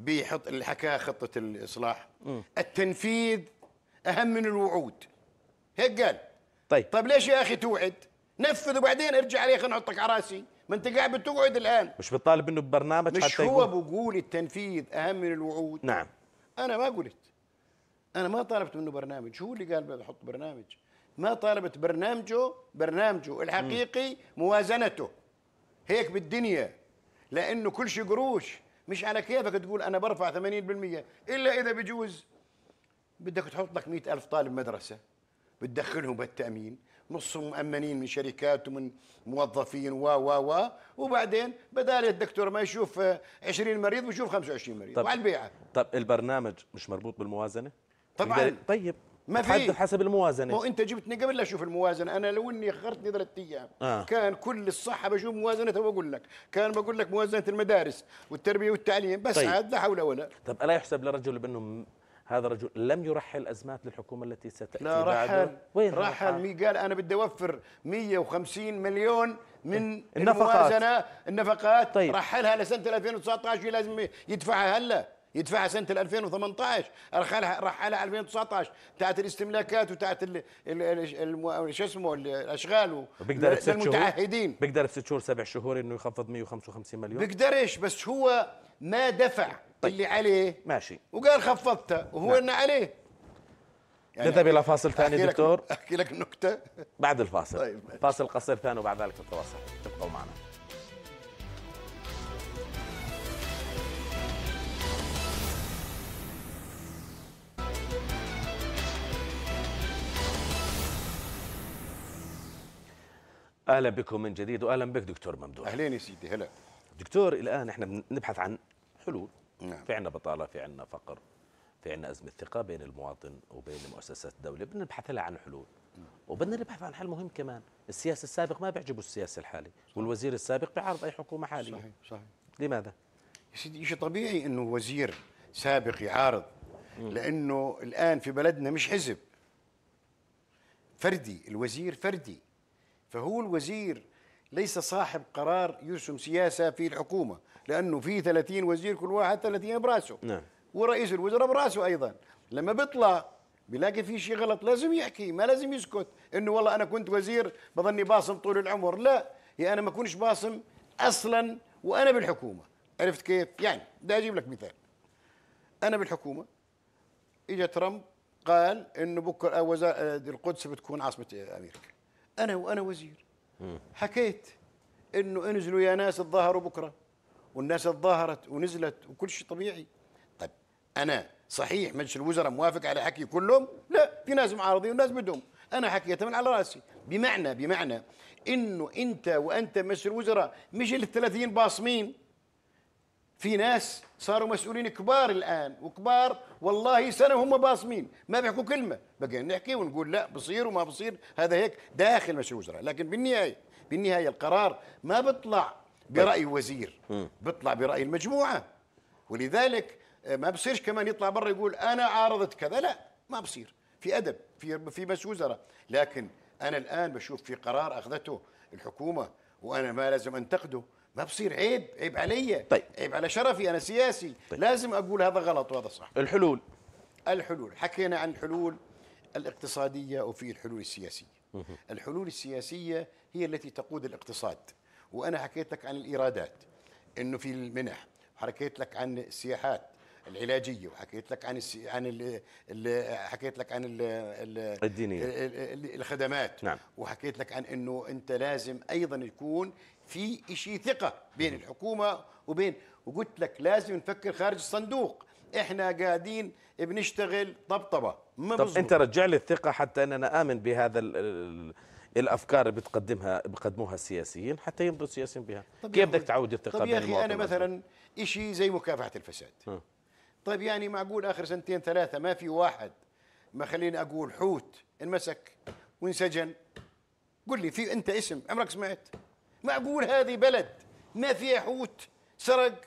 بيحط اللي حكاه خطه الاصلاح م. التنفيذ اهم من الوعود هيك قال طيب طيب ليش يا اخي توعد نفذ وبعدين ارجع خلينا نحطك على راسي ما انت قاعد بتقعد الان مش بتطالب انه ببرنامج مش حتى هو يقول... بقول التنفيذ اهم من الوعود نعم انا ما قلت انا ما طالبت منه برنامج هو اللي قال بحط برنامج ما طالبت برنامجه برنامجه الحقيقي م. موازنته هيك بالدنيا لانه كل شيء قروش مش على كيفك تقول انا برفع 80% الا اذا بجوز بدك تحط لك 100000 طالب مدرسه بتدخلهم بالتامين نصهم مؤمنين من شركات ومن موظفين و و و وبعدين بدال الدكتور ما يشوف 20 مريض بيشوف 25 مريض طب وعلى البيعه طب البرنامج مش مربوط بالموازنه طبعا طيب ما في حسب الموازنه مو انت جبتني قبل لا اشوف الموازنه انا لو اني اخرتني ثلاث ايام آه. كان كل الصحه بشوف موازنتها وبقول لك كان بقول لك موازنه المدارس والتربيه والتعليم بس طيب. عاد لا حول ولا طب الا يحسب لرجل بانه هذا الرجل لم يرحل ازمات للحكومه التي ستاتي لا رحل بعده وين رحل, رحل؟ آه. مي قال انا بدي اوفر 150 مليون من النفقات الموازنه النفقات طيب. رحلها لسنه 2019 لازم يدفعها هلا يدفعها سنه 2018 رحلها رحلها 2019 تاعت الاستملاكات وتاعت شو اسمه الاشغال بيقدر بست شهور بيقدر بست شهور سبع شهور انه يخفض 155 مليون بيقدرش بس هو ما دفع طيب. اللي عليه ماشي وقال خفضتها وهو نعم. عليه يعني نذهب الى فاصل ثاني دكتور احكي لك نكته بعد الفاصل طيب فاصل قصير ثاني وبعد ذلك التواصل تبقوا معنا اهلا بكم من جديد واهلا بك دكتور ممدوح اهلين يا سيدي هلا دكتور الان احنا بنبحث عن حلول نعم. في عندنا بطاله في عندنا فقر في عندنا ازمه ثقه بين المواطن وبين مؤسسات الدوله بدنا نبحث لها عن حلول وبدنا نبحث عن حل مهم كمان السياسه السابق ما بيعجبه السياسه الحالي والوزير السابق بيعارض اي حكومه حاليه صحيح صحيح لماذا يا سيدي شيء طبيعي انه وزير سابق يعارض لانه الان في بلدنا مش حزب فردي الوزير فردي فهو الوزير ليس صاحب قرار يرسم سياسة في الحكومة لأنه في 30 وزير كل واحد 30 براسه نعم. ورئيس الوزراء براسه أيضا لما بيطلع بيلاقي في شيء غلط لازم يحكي ما لازم يسكت انه والله انا كنت وزير بظني باصم طول العمر لا يا انا ما كنتش باصم اصلا وانا بالحكومه عرفت كيف يعني بدي اجيب لك مثال انا بالحكومه اجى ترامب قال انه بكره آه، القدس بتكون عاصمه امريكا انا وانا وزير حكيت انه انزلوا يا ناس تظاهروا بكره والناس تظاهرت ونزلت وكل شيء طبيعي طيب انا صحيح مجلس الوزراء موافق على حكي كلهم لا في ناس معارضين وناس بدهم انا حكيتها من على راسي بمعنى بمعنى انه انت وانت مجلس الوزراء مش ال 30 باصمين في ناس صاروا مسؤولين كبار الان وكبار والله سنه هم باصمين ما بيحكوا كلمه بقى نحكي ونقول لا بصير وما بصير هذا هيك داخل مجلس الوزراء لكن بالنهايه بالنهايه القرار ما بيطلع براي وزير بيطلع براي المجموعه ولذلك ما بصيرش كمان يطلع برا يقول انا عارضت كذا لا ما بصير في ادب في في مجلس وزراء لكن انا الان بشوف في قرار اخذته الحكومه وانا ما لازم انتقده ما بصير عيب عيب علي طيب. عيب على شرفي انا سياسي طيب. لازم اقول هذا غلط وهذا صح الحلول الحلول حكينا عن الحلول الاقتصاديه وفي الحلول السياسيه الحلول السياسيه هي التي تقود الاقتصاد وانا حكيت لك عن الايرادات انه في المنح حكيت لك عن السياحات العلاجيه وحكيت لك عن السي... عن ال... ال... حكيت لك عن ال... ال... الدينيه ال... الخدمات نعم. وحكيت لك عن انه انت لازم ايضا يكون في شيء ثقه بين الحكومه وبين وقلت لك لازم نفكر خارج الصندوق احنا قاعدين بنشتغل طبطبه طب انت رجع لي الثقه حتى اننا امن بهذا الـ الـ الافكار اللي بتقدمها بقدموها السياسيين حتى يمضوا السياسيين بها كيف بدك تعود الثقه طب يا اخي انا مثلا شيء زي مكافحه الفساد م. طيب يعني معقول اخر سنتين ثلاثه ما في واحد ما خليني اقول حوت انمسك وانسجن قل لي في انت اسم عمرك سمعت معقول هذه بلد ما فيها حوت سرق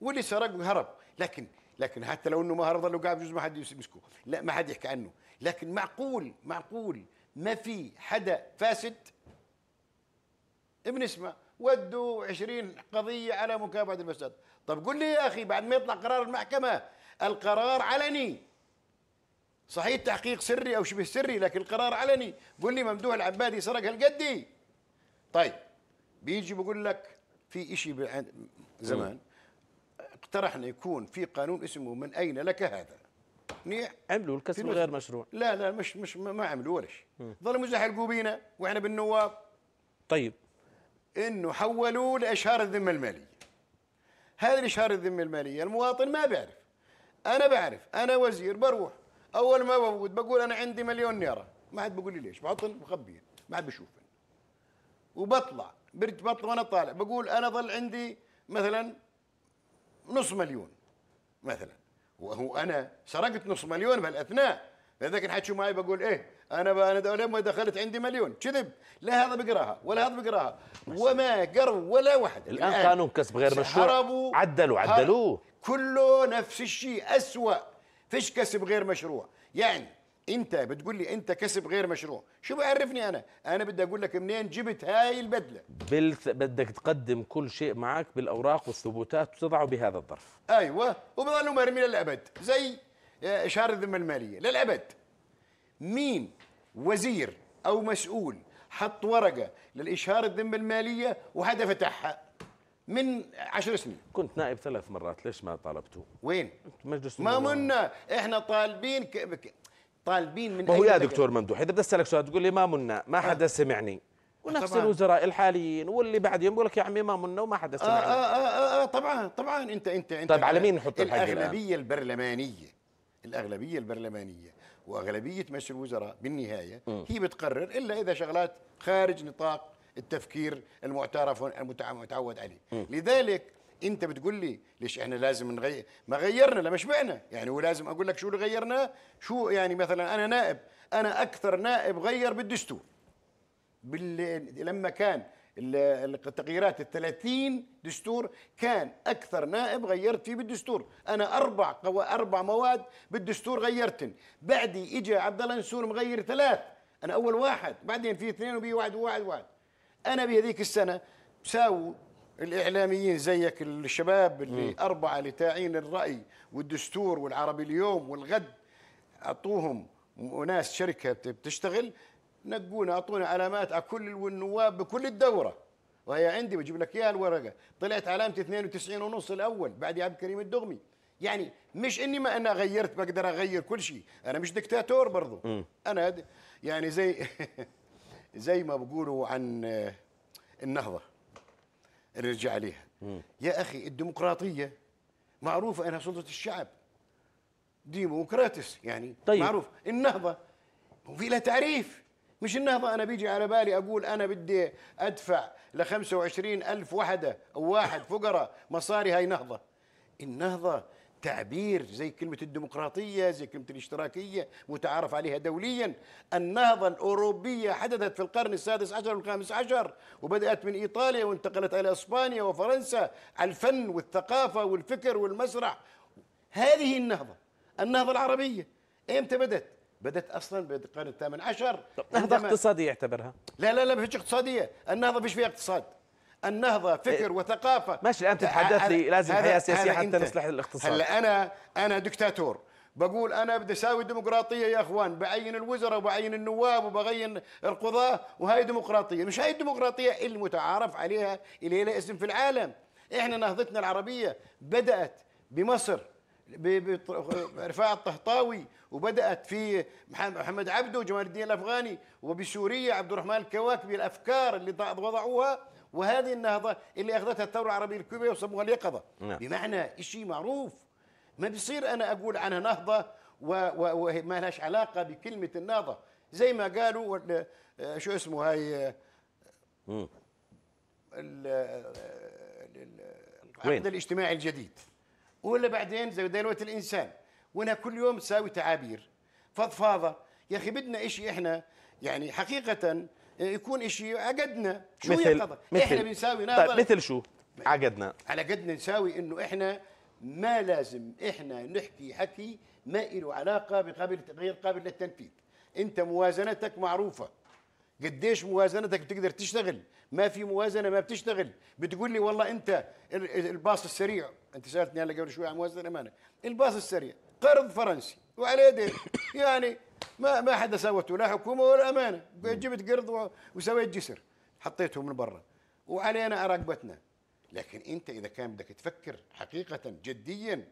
واللي سرق هرب لكن لكن حتى لو انه ما هرب ظل قاعد بجوز ما حد يمسكه لا ما حد يحكي عنه لكن معقول معقول ما في حدا فاسد بنسمع ودوا 20 قضية على مكافحة الفساد طب قل لي يا أخي بعد ما يطلع قرار المحكمة القرار علني صحيح تحقيق سري أو شبه سري لكن القرار علني قل لي ممدوح العبادي سرق هالقدي طيب بيجي بقول لك في شيء زمان اقترحنا يكون في قانون اسمه من اين لك هذا منيح عملوا الكسر غير مشروع لا لا مش مش ما عملوا ولا شيء ظلموا يزحلقوا بينا واحنا بالنواب طيب انه حولوه لاشهار الذمه الماليه هذه الاشهار الذمه الماليه المواطن ما بيعرف انا بعرف انا وزير بروح اول ما بفوت بقول انا عندي مليون نيره ما حد بيقول لي ليش بعطل مخبيه ما حد بيشوفها وبطلع برج بطل وانا طالع بقول انا ظل عندي مثلا نص مليون مثلا وهو انا سرقت نص مليون بالاثناء فذاك حكوا معي بقول ايه انا انا لما دخلت عندي مليون كذب لا هذا بقراها ولا هذا بقراها وما قروا ولا واحد الان, قانون كسب غير مشروع عدلوا عدلوه كله نفس الشيء اسوء فيش كسب غير مشروع يعني انت بتقول لي انت كسب غير مشروع شو بعرفني انا انا بدي اقول لك منين جبت هاي البدله بالث... بدك تقدم كل شيء معك بالاوراق والثبوتات وتضعه بهذا الظرف ايوه وبضل مرمي للابد زي آه، اشاره الذمه الماليه للابد مين وزير او مسؤول حط ورقه للاشاره الذمه الماليه وحدا فتحها من عشر سنين كنت نائب ثلاث مرات ليش ما طالبته وين مجلس ما منا احنا طالبين ك... طالبين من ما هو يا دكتور ممدوح اذا بدي اسالك سؤال تقول لي ما منا ما آه. حدا سمعني ونفس طبعاً. الوزراء الحاليين واللي بعدين يقول لك يا عمي ما منا وما حدا آه، آه، سمعني آه, آه, آه, آه طبعا طبعا انت انت انت طيب على مين نحط الحق الاغلبيه البرلمانيه الاغلبيه البرلمانيه واغلبيه مجلس الوزراء بالنهايه م. هي بتقرر الا اذا شغلات خارج نطاق التفكير المعترف المتعود عليه م. لذلك انت بتقول لي ليش احنا لازم نغير ما غيرنا لا مش شبعنا يعني ولازم اقول لك شو اللي غيرناه شو يعني مثلا انا نائب انا اكثر نائب غير بالدستور بال... لما كان التغييرات ال 30 دستور كان اكثر نائب غيرت فيه بالدستور انا اربع قو... اربع مواد بالدستور غيرتن بعدي اجى عبد الله نسور مغير ثلاث انا اول واحد بعدين في اثنين وبي واحد وواحد واحد انا بهذيك السنه ساووا الاعلاميين زيك الشباب اللي م. اربعه اللي تاعين الراي والدستور والعربي اليوم والغد اعطوهم وناس شركه بتشتغل نقونا اعطونا علامات على كل النواب بكل الدوره وهي عندي بجيب لك اياها الورقه طلعت علامتي 92 ونص الاول بعد عبد الكريم الدغمي يعني مش اني ما انا غيرت بقدر اغير كل شيء انا مش دكتاتور برضو م. انا يعني زي زي ما بقولوا عن آه، النهضه نرجع عليها يا اخي الديمقراطيه معروفه انها سلطه الشعب ديموكراتس يعني طيب. معروف النهضه وفي لها تعريف مش النهضه انا بيجي على بالي اقول انا بدي ادفع ل 25 الف وحده او واحد فقراء مصاري هاي نهضه النهضه تعبير زي كلمة الديمقراطية زي كلمة الاشتراكية متعارف عليها دوليا النهضة الأوروبية حدثت في القرن السادس عشر والخامس عشر وبدأت من إيطاليا وانتقلت إلى إسبانيا وفرنسا الفن والثقافة والفكر والمسرح هذه النهضة النهضة العربية امتى بدأت؟ بدأت أصلا بالقرن الثامن عشر نهضة اقتصادية يعتبرها لا لا لا ما فيش اقتصادية النهضة فيش فيها اقتصاد النهضه إيه. فكر وثقافه ماشي الان تتحدث لي لازم حياه سياسيه حتى نصلح الاقتصاد هلا انا انا دكتاتور بقول انا بدي اساوي ديمقراطيه يا اخوان بعين الوزراء وبعين النواب وبغين القضاه وهي ديمقراطيه مش هاي الديمقراطيه المتعارف عليها اللي لها اسم في العالم احنا نهضتنا العربيه بدات بمصر برفاع الطهطاوي وبدات في محمد عبده وجمال الدين الافغاني وبسوريا عبد الرحمن الكواكبي الافكار اللي وضعوها وهذه النهضه اللي اخذتها الثوره العربيه الكبرى وسموها اليقظه نعم. بمعنى شيء معروف ما بيصير انا اقول عنها نهضه وما لهاش علاقه بكلمه النهضه زي ما قالوا آه، شو اسمه هاي آه، آه، العقد الاجتماعي الجديد ولا بعدين زي دينوة الانسان وانا كل يوم تساوي تعابير فضفاضه يا اخي بدنا شيء احنا يعني حقيقه يكون شيء عقدنا شو مثل مثل احنا بنساوي طيب مثل شو عقدنا على قدنا نساوي انه احنا ما لازم احنا نحكي حكي ما له علاقه بقابل غير قابل للتنفيذ انت موازنتك معروفه قديش موازنتك بتقدر تشتغل ما في موازنه ما بتشتغل بتقول لي والله انت الباص السريع انت سالتني هلا قبل شوي عن موازنه امانه الباص السريع قرض فرنسي وعلى يدك يعني ما ما حدا سوته لا حكومه ولا امانه جبت قرض وسويت جسر حطيته من برا وعلينا رقبتنا لكن انت اذا كان بدك تفكر حقيقه جديا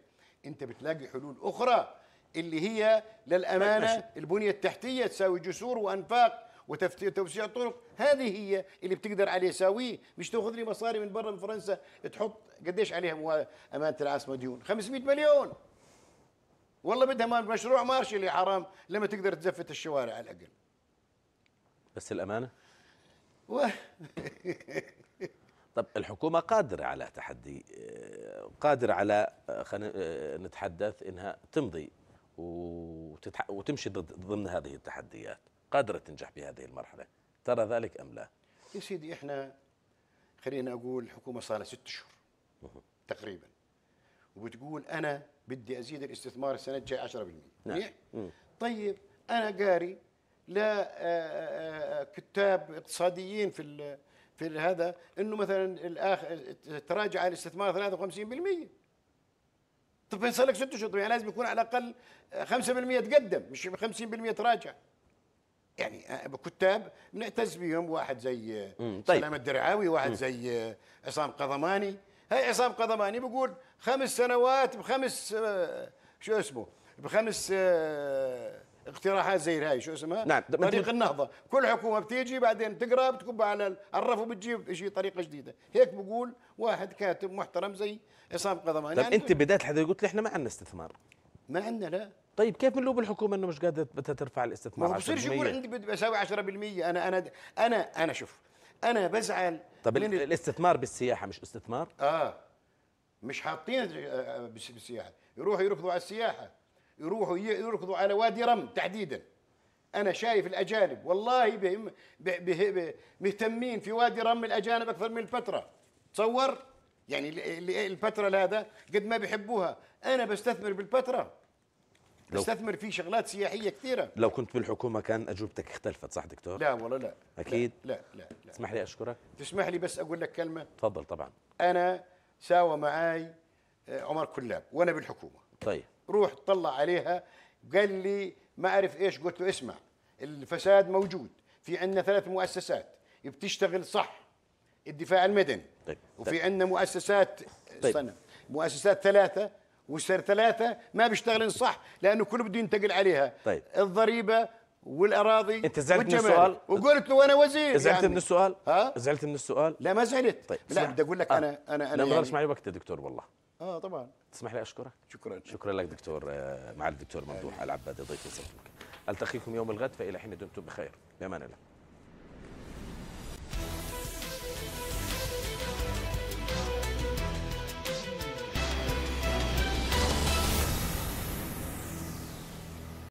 انت بتلاقي حلول اخرى اللي هي للامانه البنيه التحتيه تساوي جسور وانفاق وتوسيع طرق هذه هي اللي بتقدر عليه ساويه مش تاخذ لي مصاري من برا من فرنسا تحط قديش عليها امانه العاصمه ديون 500 مليون والله بدها مشروع مارشي اللي حرام لما تقدر تزفت الشوارع على الاقل بس الامانه و... طب الحكومه قادره على تحدي قادره على آه، خلينا آه، نتحدث انها تمضي وتتح... وتمشي ضمن هذه التحديات قادره تنجح بهذه المرحله ترى ذلك ام لا يا سيدي احنا خلينا اقول الحكومه صار لها ست شهور تقريبا وبتقول انا بدي ازيد الاستثمار السنه الجايه 10% نعم. طيب انا قاري لا آه، آه، آه، كتاب اقتصاديين في في هذا انه مثلا الاخ تراجع الاستثمار 53% طيب فين صار لك ست شهور يعني لازم يكون على الاقل 5% تقدم مش 50% تراجع يعني كتاب نعتز بهم واحد زي طيب. سلام الدرعاوي واحد زي عصام قضماني هي عصام قضماني بيقول خمس سنوات بخمس آه، شو اسمه بخمس آه، اقتراحات زي هاي شو اسمها نعم طريق النهضه كل حكومه بتيجي بعدين تقرا بتكب على الرف وبتجيب شيء طريقه جديده هيك بقول واحد كاتب محترم زي عصام قضماني طب يعني انت بدايه الحديث قلت لي احنا ما عندنا استثمار ما عندنا لا طيب كيف من لوب الحكومه انه مش قادره بدها ترفع الاستثمار ما بصيرش يقول عندي بدي اسوي 10% انا انا انا انا شوف انا بزعل طب من الاستثمار بالسياحه مش استثمار اه مش حاطين آه، بالسياحه يروحوا يركضوا على السياحه يروحوا يركضوا على وادي رم تحديدا انا شايف الاجانب والله بهم مهتمين في وادي رم الاجانب اكثر من الفتره تصور يعني الفتره هذا قد ما بيحبوها انا بستثمر بالفتره تستثمر فيه شغلات سياحيه كثيره لو كنت بالحكومه كان اجوبتك اختلفت صح دكتور لا والله لا اكيد لا لا, لا, لا. تسمح لي اشكرك تسمح لي بس اقول لك كلمه تفضل طبعا انا ساوى معاي آه، عمر كلاب وانا بالحكومه طيب روح اطلع عليها قال لي ما اعرف ايش قلت له اسمع الفساد موجود في عندنا ثلاث مؤسسات بتشتغل صح الدفاع المدني طيب. وفي عندنا مؤسسات آه، طيب. استنى مؤسسات ثلاثه وسير ثلاثه ما بيشتغلن صح لانه كله بده ينتقل عليها طيب الضريبه والاراضي انت زعلت من السؤال وقلت له انا وزير زعلت يعني. من السؤال ها زعلت من السؤال لا ما زعلت طيب لا بدي اقول لك آه. انا انا انا ما يعني... معي وقت يا دكتور والله اه طبعا تسمح لي اشكرك شكرا شكرا لك دكتور آه، معالي الدكتور ممدوح العبادي ضيف التقيكم يوم الغد فالى حين دمتم بخير بامان الله